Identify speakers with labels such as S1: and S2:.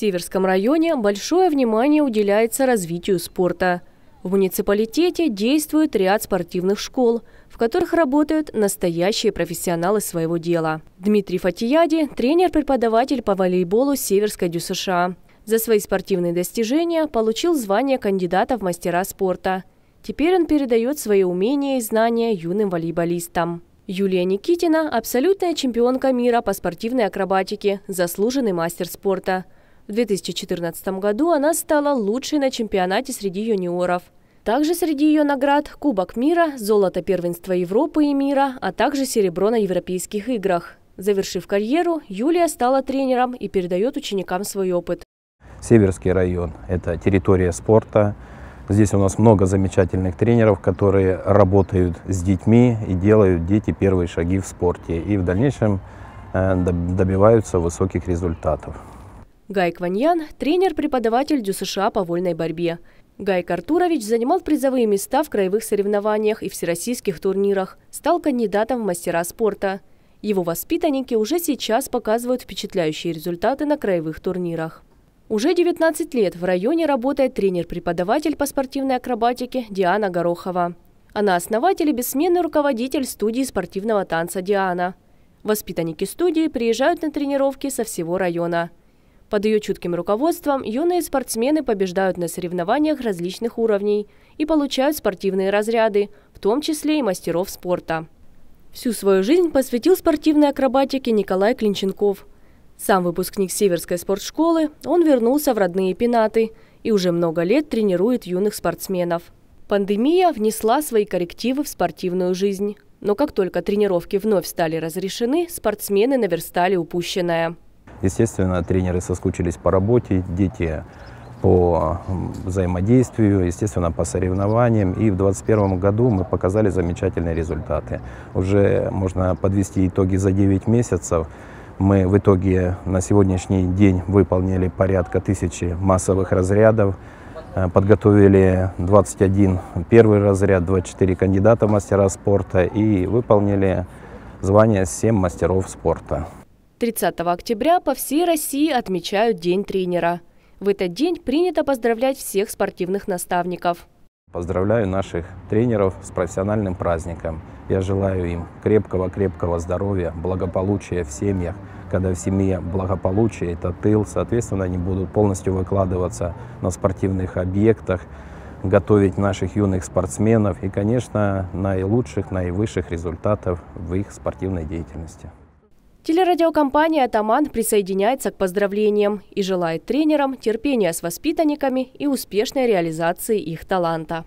S1: Северском районе большое внимание уделяется развитию спорта. В муниципалитете действует ряд спортивных школ, в которых работают настоящие профессионалы своего дела. Дмитрий Фатияди – тренер-преподаватель по волейболу Северской ДЮСША. За свои спортивные достижения получил звание кандидата в мастера спорта. Теперь он передает свои умения и знания юным волейболистам. Юлия Никитина – абсолютная чемпионка мира по спортивной акробатике, заслуженный мастер спорта – в 2014 году она стала лучшей на чемпионате среди юниоров. Также среди ее наград – Кубок мира, золото первенства Европы и мира, а также серебро на Европейских играх. Завершив карьеру, Юлия стала тренером и передает ученикам свой опыт.
S2: Северский район – это территория спорта. Здесь у нас много замечательных тренеров, которые работают с детьми и делают дети первые шаги в спорте. И в дальнейшем э, добиваются высоких результатов.
S1: Гай Кваньян – тренер-преподаватель Дю США по вольной борьбе. Гай Картурович занимал призовые места в краевых соревнованиях и всероссийских турнирах, стал кандидатом в мастера спорта. Его воспитанники уже сейчас показывают впечатляющие результаты на краевых турнирах. Уже 19 лет в районе работает тренер-преподаватель по спортивной акробатике Диана Горохова. Она основатель и бессменный руководитель студии спортивного танца «Диана». Воспитанники студии приезжают на тренировки со всего района – под ее чутким руководством юные спортсмены побеждают на соревнованиях различных уровней и получают спортивные разряды, в том числе и мастеров спорта. Всю свою жизнь посвятил спортивной акробатике Николай Клинченков. Сам выпускник Северской спортшколы, он вернулся в родные пенаты и уже много лет тренирует юных спортсменов. Пандемия внесла свои коррективы в спортивную жизнь. Но как только тренировки вновь стали разрешены, спортсмены наверстали упущенное.
S2: Естественно, тренеры соскучились по работе, дети по взаимодействию, естественно, по соревнованиям. И в 2021 году мы показали замечательные результаты. Уже можно подвести итоги за 9 месяцев. Мы в итоге на сегодняшний день выполнили порядка тысячи массовых разрядов, э, подготовили 21 первый разряд, 24 кандидата мастера спорта и выполнили звание 7 мастеров спорта.
S1: 30 октября по всей России отмечают День тренера. В этот день принято поздравлять всех спортивных наставников.
S2: Поздравляю наших тренеров с профессиональным праздником. Я желаю им крепкого-крепкого здоровья, благополучия в семьях. Когда в семье благополучие – это тыл, соответственно, они будут полностью выкладываться на спортивных объектах, готовить наших юных спортсменов и, конечно, наилучших, наивысших результатов в их спортивной деятельности.
S1: Телерадиокомпания «Атаман» присоединяется к поздравлениям и желает тренерам терпения с воспитанниками и успешной реализации их таланта.